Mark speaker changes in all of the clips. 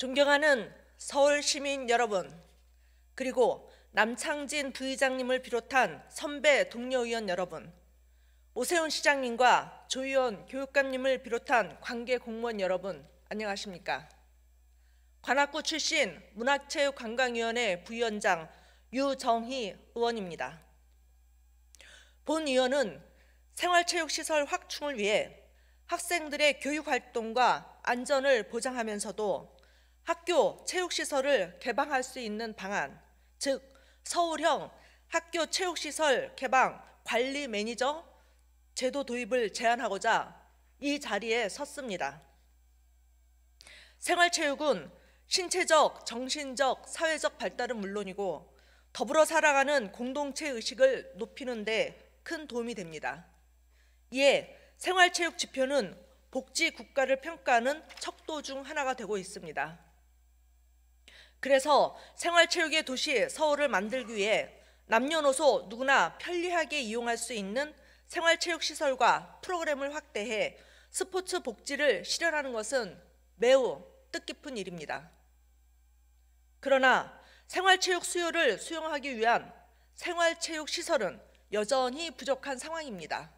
Speaker 1: 존경하는 서울 시민 여러분, 그리고 남창진 부의장님을 비롯한 선배 동료 의원 여러분, 오세훈 시장님과 조의원 교육감님을 비롯한 관계 공무원 여러분, 안녕하십니까? 관악구 출신 문학체육관광위원회 부위원장 유정희 의원입니다. 본 의원은 생활체육시설 확충을 위해 학생들의 교육활동과 안전을 보장하면서도 학교 체육시설을 개방할 수 있는 방안, 즉 서울형 학교 체육시설 개방 관리 매니저 제도 도입을 제안하고자 이 자리에 섰습니다. 생활체육은 신체적, 정신적, 사회적 발달은 물론이고 더불어 살아가는 공동체 의식을 높이는 데 큰 도움이 됩니다. 이에 생활체육 지표는 복지 국가를 평가하는 척도 중 하나가 되고 있습니다. 그래서 생활체육의 도시 서울을 만들기 위해 남녀노소 누구나 편리하게 이용할 수 있는 생활체육 시설과 프로그램을 확대해 스포츠 복지를 실현하는 것은 매우 뜻깊은 일입니다. 그러나 생활체육 수요를 수용하기 위한 생활체육 시설은 여전히 부족한 상황입니다.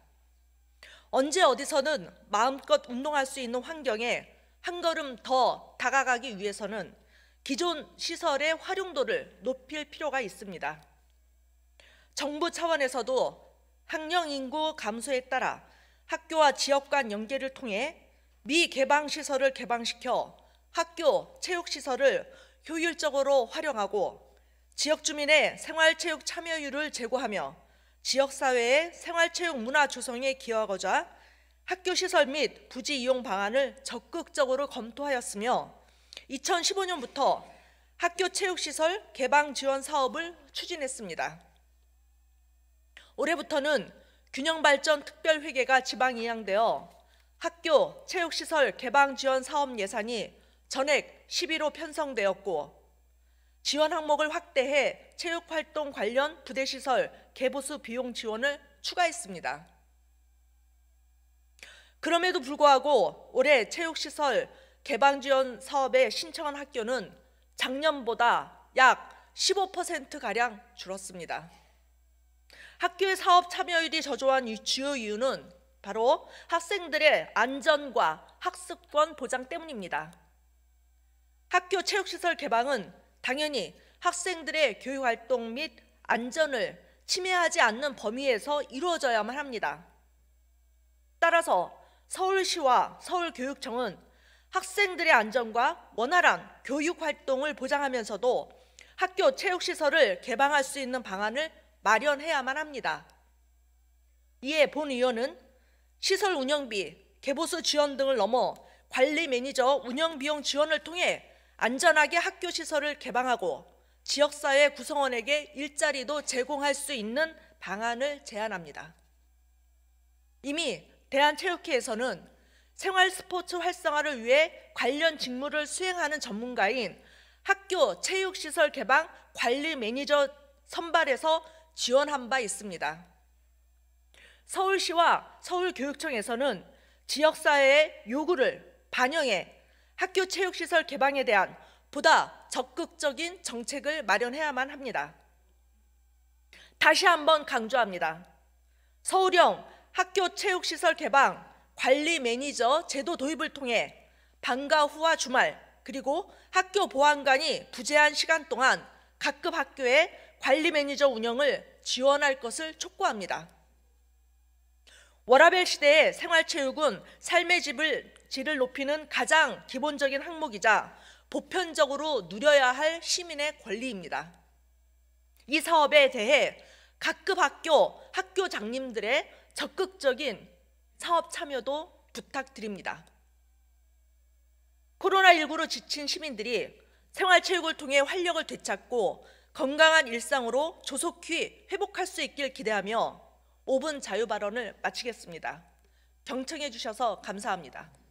Speaker 1: 언제 어디서는 마음껏 운동할 수 있는 환경에 한 걸음 더 다가가기 위해서는 기존 시설의 활용도를 높일 필요가 있습니다. 정부 차원에서도 학령 인구 감소에 따라 학교와 지역 간 연계를 통해 미개방 시설을 개방시켜 학교 체육 시설을 효율적으로 활용하고 지역 주민의 생활체육 참여율을 제고하며 지역사회의 생활체육 문화 조성에 기여하고자 학교시설 및 부지 이용 방안을 적극적으로 검토하였으며 2015년부터 학교 체육시설 개방 지원 사업을 추진했습니다. 올해부터는 균형발전 특별회계가 지방 이양되어 학교 체육시설 개방 지원 사업 예산이 전액 11호 편성되었고 지원 항목을 확대해 체육활동 관련 부대시설 개보수 비용 지원을 추가했습니다. 그럼에도 불구하고 올해 체육시설 개방 지원 사업에 신청한 학교는 작년보다 약 15% 가량 줄었습니다. 학교의 사업 참여율이 저조한 주요 이유는 바로 학생들의 안전과 학습권 보장 때문입니다. 학교 체육시설 개방은 당연히 학생들의 교육활동 및 안전을 침해하지 않는 범위에서 이루어져야만 합니다. 따라서 서울시와 서울교육청은 학생들의 안전과 원활한 교육 활동을 보장하면서도 학교 체육시설을 개방할 수 있는 방안을 마련해야만 합니다. 이에 본 의원은 시설 운영비, 개보수 지원 등을 넘어 관리 매니저 운영비용 지원을 통해 안전하게 학교 시설을 개방하고 지역사회 구성원에게 일자리도 제공할 수 있는 방안을 제안합니다. 이미 대한체육회에서는 생활 스포츠 활성화를 위해 관련 직무를 수행하는 전문가인 학교 체육시설 개방 관리 매니저 선발에서 지원한 바 있습니다. 서울시와 서울교육청에서는 지역사회의 요구를 반영해 학교 체육시설 개방에 대한 보다 적극적인 정책을 마련해야만 합니다. 다시 한번 강조합니다. 서울형 학교 체육시설 개방 관리 매니저 제도 도입을 통해 방과 후와 주말 그리고 학교 보안관이 부재한 시간 동안 각급 학교의 관리 매니저 운영을 지원할 것을 촉구합니다. 워라벨 시대의 생활체육은 삶의 집을, 질을 높이는 가장 기본적인 항목이자 보편적으로 누려야 할 시민의 권리입니다. 이 사업에 대해 각급 학교, 학교 장님들의 적극적인 사업 참여도 부탁드립니다. 코로나19로 지친 시민들이 생활체육을 통해 활력을 되찾고 건강한 일상으로 조속히 회복할 수 있길 기대하며 5분 자유발언을 마치겠습니다. 경청해 주셔서 감사합니다.